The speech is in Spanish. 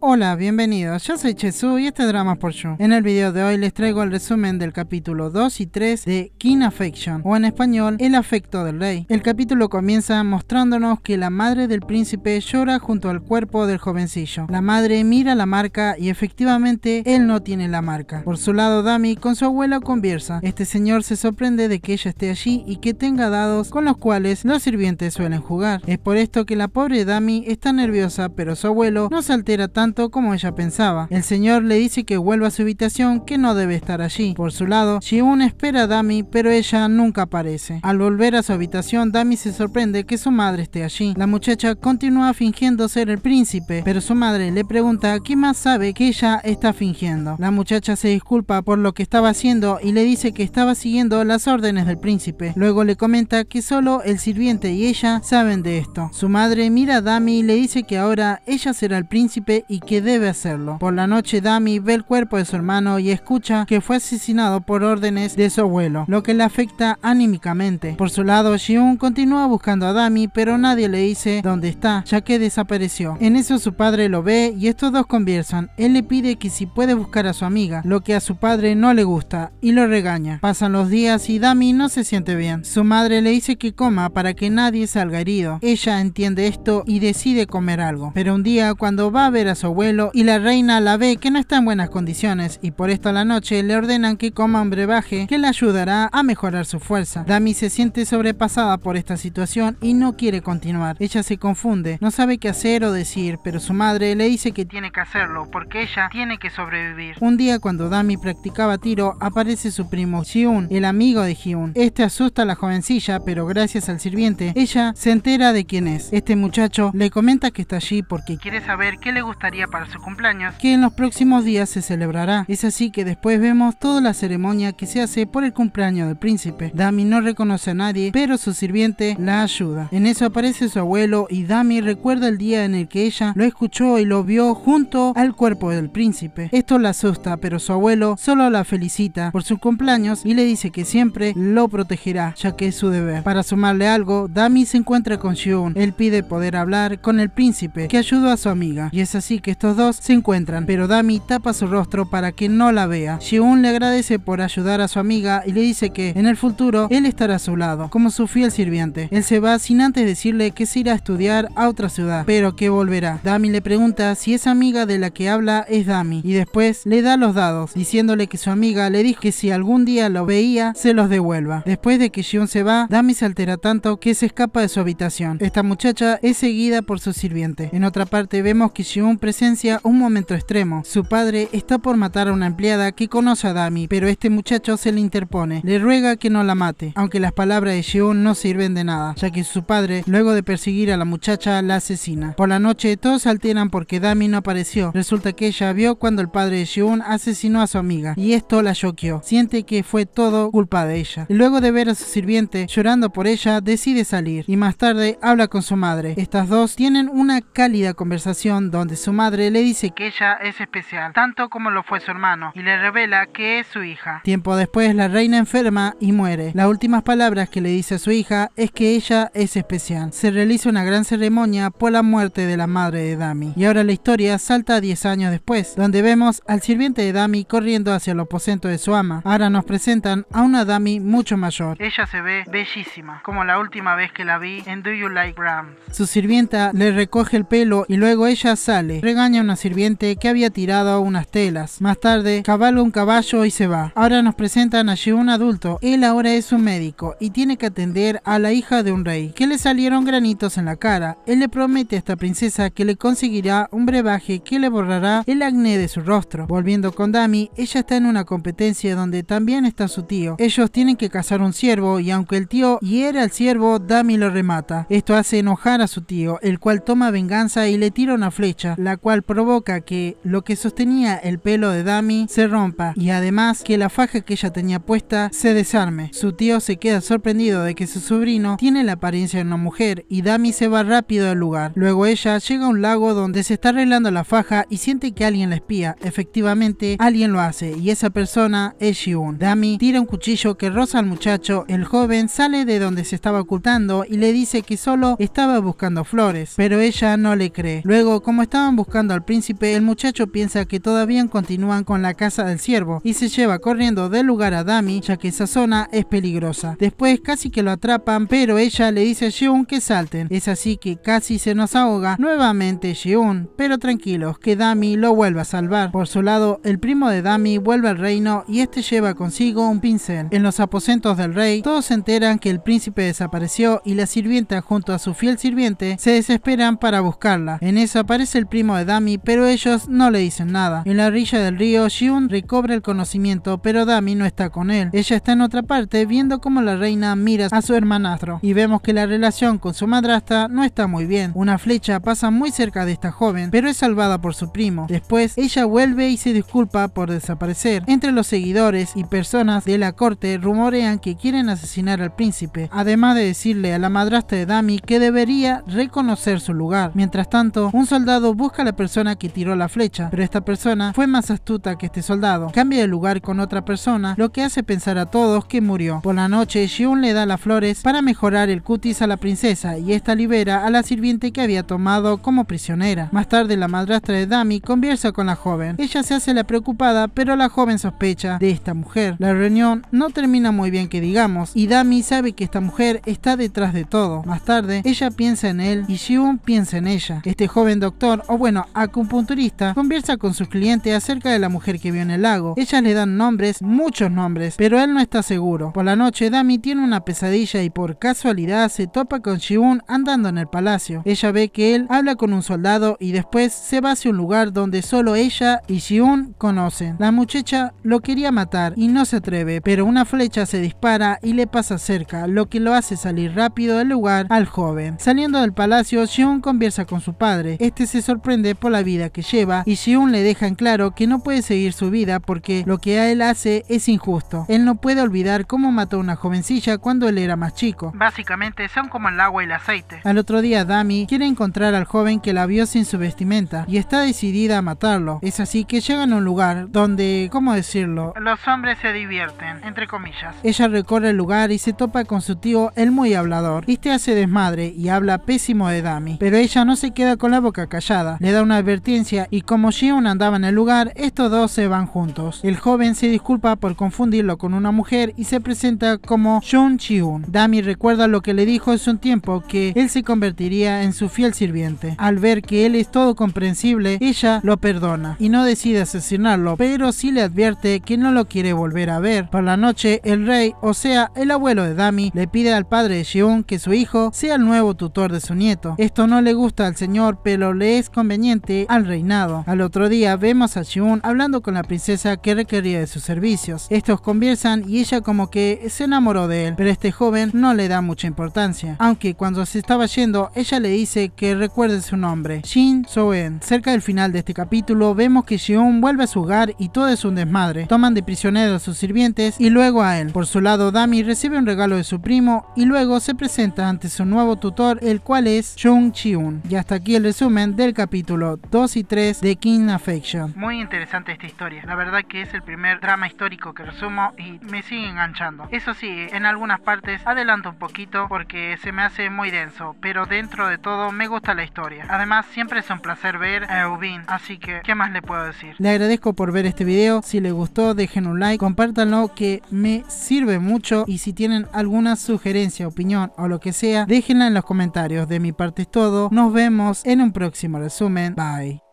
Hola, bienvenidos. Yo soy Chesu y este es drama por yo. En el video de hoy les traigo el resumen del capítulo 2 y 3 de King Affection, o en español, El afecto del rey. El capítulo comienza mostrándonos que la madre del príncipe llora junto al cuerpo del jovencillo. La madre mira la marca y efectivamente él no tiene la marca. Por su lado, Dami con su abuela conversa. Este señor se sorprende de que ella esté allí y que tenga dados con los cuales los sirvientes suelen jugar. Es por esto que la pobre Dami está nerviosa, pero su abuelo no se altera tanto como ella pensaba. El señor le dice que vuelva a su habitación, que no debe estar allí. Por su lado, una espera a Dami, pero ella nunca aparece. Al volver a su habitación, Dami se sorprende que su madre esté allí. La muchacha continúa fingiendo ser el príncipe, pero su madre le pregunta qué más sabe que ella está fingiendo. La muchacha se disculpa por lo que estaba haciendo y le dice que estaba siguiendo las órdenes del príncipe. Luego le comenta que solo el sirviente y ella saben de esto. Su madre mira a Dami y le dice que ahora ella será el príncipe y que debe hacerlo. Por la noche Dami ve el cuerpo de su hermano y escucha que fue asesinado por órdenes de su abuelo, lo que le afecta anímicamente. Por su lado, Shion continúa buscando a Dami, pero nadie le dice dónde está, ya que desapareció. En eso su padre lo ve y estos dos conversan. Él le pide que si puede buscar a su amiga, lo que a su padre no le gusta, y lo regaña. Pasan los días y Dami no se siente bien. Su madre le dice que coma para que nadie salga herido. Ella entiende esto y decide comer algo. Pero un día, cuando va a ver a su abuelo y la reina la ve que no está en buenas condiciones y por esto a la noche le ordenan que coma un brebaje que le ayudará a mejorar su fuerza. Dami se siente sobrepasada por esta situación y no quiere continuar. Ella se confunde, no sabe qué hacer o decir, pero su madre le dice que tiene que hacerlo porque ella tiene que sobrevivir. Un día cuando Dami practicaba tiro aparece su primo Hyun, el amigo de Hyun. Este asusta a la jovencilla, pero gracias al sirviente ella se entera de quién es. Este muchacho le comenta que está allí porque quiere saber qué le gustaría para su cumpleaños, que en los próximos días se celebrará. Es así que después vemos toda la ceremonia que se hace por el cumpleaños del príncipe. Dami no reconoce a nadie, pero su sirviente la ayuda. En eso aparece su abuelo y Dami recuerda el día en el que ella lo escuchó y lo vio junto al cuerpo del príncipe. Esto la asusta, pero su abuelo solo la felicita por su cumpleaños y le dice que siempre lo protegerá, ya que es su deber. Para sumarle algo, Dami se encuentra con Shion. Él pide poder hablar con el príncipe, que ayudó a su amiga. Y es así que estos dos se encuentran, pero Dami tapa su rostro para que no la vea. Shiun le agradece por ayudar a su amiga y le dice que en el futuro él estará a su lado, como su fiel sirviente. Él se va sin antes decirle que se irá a estudiar a otra ciudad, pero que volverá. Dami le pregunta si esa amiga de la que habla es Dami y después le da los dados, diciéndole que su amiga le dijo que si algún día lo veía, se los devuelva. Después de que Shion se va, Dami se altera tanto que se escapa de su habitación. Esta muchacha es seguida por su sirviente. En otra parte vemos que Shion presenta un momento extremo. Su padre está por matar a una empleada que conoce a Dami, pero este muchacho se le interpone. Le ruega que no la mate, aunque las palabras de Shion no sirven de nada, ya que su padre, luego de perseguir a la muchacha, la asesina. Por la noche todos se alteran porque Dami no apareció. Resulta que ella vio cuando el padre de Shion asesinó a su amiga, y esto la choqueó. Siente que fue todo culpa de ella. Luego de ver a su sirviente llorando por ella, decide salir, y más tarde habla con su madre. Estas dos tienen una cálida conversación donde su madre le dice que ella es especial, tanto como lo fue su hermano, y le revela que es su hija. Tiempo después, la reina enferma y muere. Las últimas palabras que le dice a su hija es que ella es especial. Se realiza una gran ceremonia por la muerte de la madre de Dami. Y ahora la historia salta 10 años después, donde vemos al sirviente de Dami corriendo hacia el aposento de su ama. Ahora nos presentan a una Dami mucho mayor. Ella se ve bellísima, como la última vez que la vi en Do You Like Brahms. Su sirvienta le recoge el pelo y luego ella sale, a una sirviente que había tirado unas telas. Más tarde, cabalga un caballo y se va. Ahora nos presentan allí un adulto. Él ahora es un médico y tiene que atender a la hija de un rey, que le salieron granitos en la cara. Él le promete a esta princesa que le conseguirá un brebaje que le borrará el acné de su rostro. Volviendo con Dami, ella está en una competencia donde también está su tío. Ellos tienen que cazar un ciervo y aunque el tío hiera al ciervo, Dami lo remata. Esto hace enojar a su tío, el cual toma venganza y le tira una flecha, la cual provoca que lo que sostenía el pelo de Dami se rompa y además que la faja que ella tenía puesta se desarme. Su tío se queda sorprendido de que su sobrino tiene la apariencia de una mujer y Dami se va rápido al lugar. Luego ella llega a un lago donde se está arreglando la faja y siente que alguien la espía. Efectivamente, alguien lo hace y esa persona es Shiun. Dami tira un cuchillo que roza al muchacho. El joven sale de donde se estaba ocultando y le dice que solo estaba buscando flores, pero ella no le cree. Luego, como estaban buscando buscando al príncipe, el muchacho piensa que todavía continúan con la casa del siervo y se lleva corriendo del lugar a Dami, ya que esa zona es peligrosa. Después casi que lo atrapan, pero ella le dice a Jeon que salten. Es así que casi se nos ahoga nuevamente Jeon, pero tranquilos, que Dami lo vuelve a salvar. Por su lado, el primo de Dami vuelve al reino y este lleva consigo un pincel. En los aposentos del rey, todos se enteran que el príncipe desapareció y la sirvienta junto a su fiel sirviente se desesperan para buscarla. En eso aparece el primo de Dami, pero ellos no le dicen nada. En la orilla del río, Shun recobra el conocimiento, pero Dami no está con él. Ella está en otra parte viendo cómo la reina mira a su hermanastro y vemos que la relación con su madrastra no está muy bien. Una flecha pasa muy cerca de esta joven, pero es salvada por su primo. Después, ella vuelve y se disculpa por desaparecer. Entre los seguidores y personas de la corte rumorean que quieren asesinar al príncipe, además de decirle a la madrastra de Dami que debería reconocer su lugar. Mientras tanto, un soldado busca la persona que tiró la flecha, pero esta persona fue más astuta que este soldado. Cambia de lugar con otra persona, lo que hace pensar a todos que murió. Por la noche, Xiun le da las flores para mejorar el cutis a la princesa y esta libera a la sirviente que había tomado como prisionera. Más tarde, la madrastra de Dami conversa con la joven. Ella se hace la preocupada, pero la joven sospecha de esta mujer. La reunión no termina muy bien que digamos, y Dami sabe que esta mujer está detrás de todo. Más tarde, ella piensa en él y Xiun piensa en ella. Este joven doctor, o bueno, acupunturista conversa con sus clientes acerca de la mujer que vio en el lago. Ellas le dan nombres, muchos nombres, pero él no está seguro. Por la noche, Dami tiene una pesadilla y por casualidad se topa con Shibun andando en el palacio. Ella ve que él habla con un soldado y después se va hacia un lugar donde solo ella y Shibun conocen. La muchacha lo quería matar y no se atreve, pero una flecha se dispara y le pasa cerca, lo que lo hace salir rápido del lugar al joven. Saliendo del palacio, Shibun conversa con su padre. Este se sorprende por la vida que lleva y Xiun le deja en claro que no puede seguir su vida porque lo que a él hace es injusto. Él no puede olvidar cómo mató a una jovencilla cuando él era más chico. Básicamente son como el agua y el aceite. Al otro día Dami quiere encontrar al joven que la vio sin su vestimenta y está decidida a matarlo. Es así que llegan a un lugar donde, ¿cómo decirlo? Los hombres se divierten, entre comillas. Ella recorre el lugar y se topa con su tío, el muy hablador. Este hace desmadre y habla pésimo de Dami, pero ella no se queda con la boca callada. Le da una advertencia y como Shion andaba en el lugar, estos dos se van juntos. El joven se disculpa por confundirlo con una mujer y se presenta como Shun Chiun. Dami recuerda lo que le dijo hace un tiempo que él se convertiría en su fiel sirviente. Al ver que él es todo comprensible, ella lo perdona y no decide asesinarlo, pero sí le advierte que no lo quiere volver a ver. Por la noche, el rey, o sea, el abuelo de Dami, le pide al padre de Shion que su hijo sea el nuevo tutor de su nieto. Esto no le gusta al señor, pero le es conveniente al reinado. Al otro día vemos a Shiun hablando con la princesa que requería de sus servicios. Estos conversan y ella como que se enamoró de él, pero este joven no le da mucha importancia. Aunque cuando se estaba yendo, ella le dice que recuerde su nombre, Shin Soen. Cerca del final de este capítulo vemos que Shion vuelve a su hogar y todo es un desmadre. Toman de prisionero a sus sirvientes y luego a él. Por su lado, Dami recibe un regalo de su primo y luego se presenta ante su nuevo tutor, el cual es Jung Chiun. Y hasta aquí el resumen del capítulo. 2 y 3 de King Affection. Muy interesante esta historia. La verdad que es el primer drama histórico que resumo y me sigue enganchando. Eso sí, en algunas partes adelanto un poquito porque se me hace muy denso, pero dentro de todo me gusta la historia. Además, siempre es un placer ver a Eubin, así que, ¿qué más le puedo decir? Le agradezco por ver este video. Si le gustó, dejen un like, compártanlo que me sirve mucho y si tienen alguna sugerencia, opinión o lo que sea, déjenla en los comentarios. De mi parte es todo. Nos vemos en un próximo resumen comment. Bye.